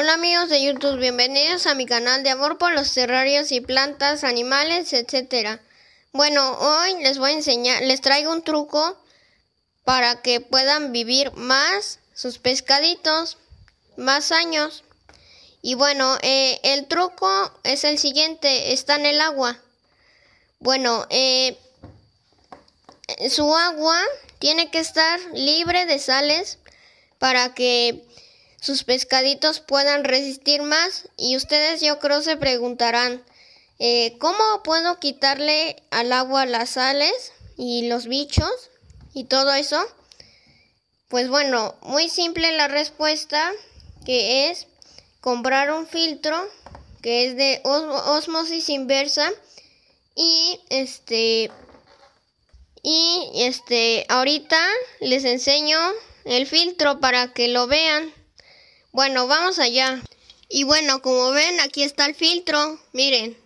Hola amigos de YouTube, bienvenidos a mi canal de amor por los terrarios y plantas, animales, etc. Bueno, hoy les voy a enseñar, les traigo un truco para que puedan vivir más sus pescaditos, más años. Y bueno, eh, el truco es el siguiente, está en el agua. Bueno, eh, su agua tiene que estar libre de sales para que sus pescaditos puedan resistir más. Y ustedes yo creo se preguntarán, eh, ¿cómo puedo quitarle al agua las sales y los bichos y todo eso? Pues bueno, muy simple la respuesta que es comprar un filtro que es de osmosis inversa y este y este ahorita les enseño el filtro para que lo vean bueno, vamos allá. Y bueno, como ven, aquí está el filtro. Miren.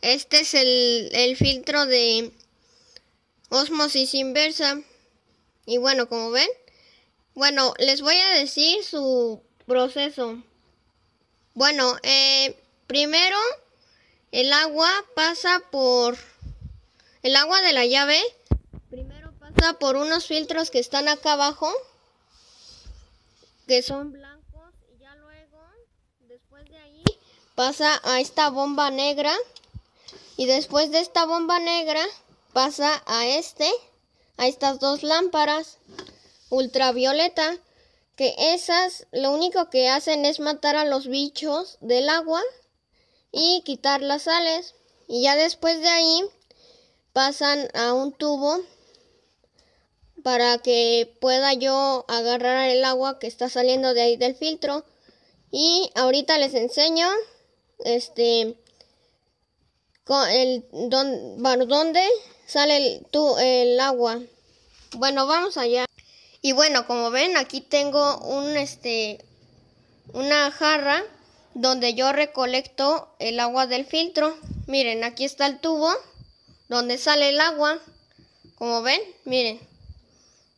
Este es el, filtro de osmosis inversa. Y bueno, como ven. Bueno, les voy a decir su proceso. Bueno, eh, primero el agua pasa por... El agua de la llave primero pasa por unos filtros que están acá abajo que son blancos y ya luego después de ahí pasa a esta bomba negra y después de esta bomba negra pasa a este a estas dos lámparas ultravioleta que esas lo único que hacen es matar a los bichos del agua y quitar las sales y ya después de ahí pasan a un tubo para que pueda yo agarrar el agua que está saliendo de ahí del filtro. Y ahorita les enseño este con el don, dónde sale el, el agua. Bueno, vamos allá. Y bueno, como ven, aquí tengo un este una jarra donde yo recolecto el agua del filtro. Miren, aquí está el tubo donde sale el agua. Como ven, miren.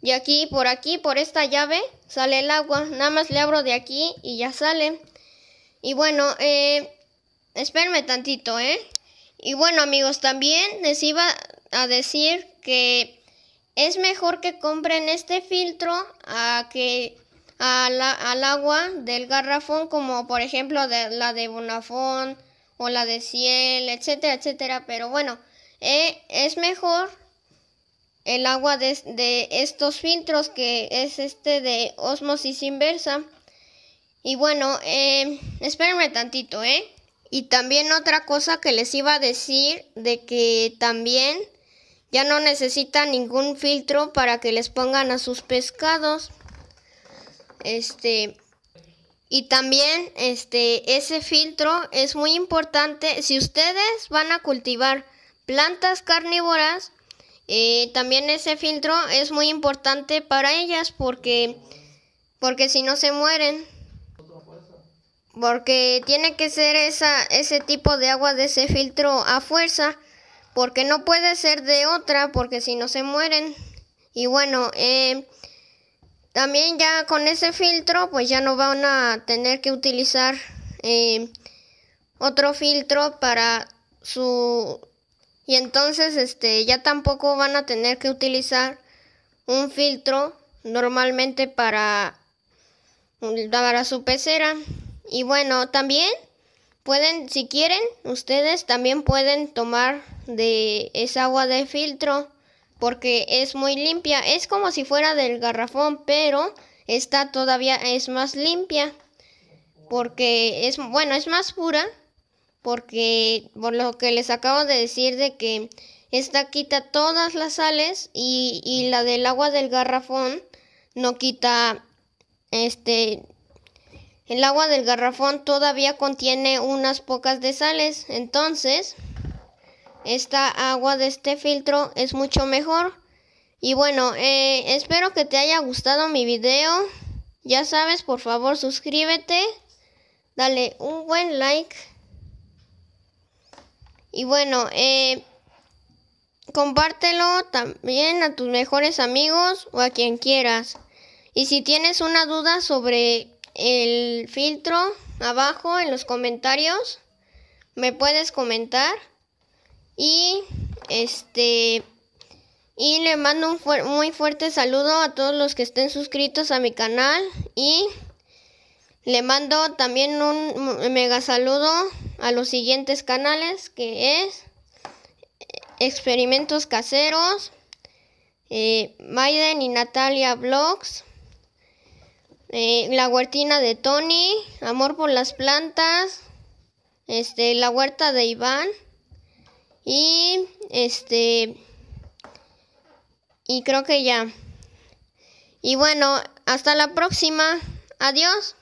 Y aquí, por aquí, por esta llave, sale el agua. Nada más le abro de aquí y ya sale. Y bueno, eh, espérenme tantito, ¿eh? Y bueno, amigos, también les iba a decir que es mejor que compren este filtro a que al agua del garrafón, como por ejemplo la de Bonafón o la de Ciel, etcétera, etcétera. Pero bueno, eh, es mejor el agua de, estos filtros que es este de osmosis inversa. Y bueno, eh, espérenme tantito, ¿eh? Y también otra cosa que les iba a decir de que también ya no necesitan ningún filtro para que les pongan a sus pescados. Este y también este ese filtro es muy importante si ustedes van a cultivar plantas carnívoras eh, también ese filtro es muy importante para ellas porque, porque si no se mueren. Porque tiene que ser esa, ese tipo de agua de ese filtro a fuerza. Porque no puede ser de otra, porque si no se mueren. Y bueno, eh, también ya con ese filtro, pues ya no van a tener que utilizar eh, otro filtro para su y entonces este ya tampoco van a tener que utilizar un filtro normalmente para a su pecera y bueno también pueden si quieren ustedes también pueden tomar de esa agua de filtro porque es muy limpia es como si fuera del garrafón pero esta todavía es más limpia porque es bueno es más pura porque por lo que les acabo de decir de que esta quita todas las sales y, la del agua del garrafón no quita este el agua del garrafón todavía contiene unas pocas de sales entonces esta agua de este filtro es mucho mejor y bueno eh, espero que te haya gustado mi video ya sabes por favor suscríbete dale un buen like y bueno, eh, compártelo también a tus mejores amigos o a quien quieras. Y si tienes una duda sobre el filtro, abajo en los comentarios me puedes comentar. Y este y le mando un muy fuerte saludo a todos los que estén suscritos a mi canal y le mando también un mega saludo a los siguientes canales que es eh, Experimentos Caseros, eh, Maiden y Natalia Vlogs, eh, La Huertina de Tony, Amor por las Plantas, este, La Huerta de Iván y este y creo que ya. Y bueno, hasta la próxima. Adiós.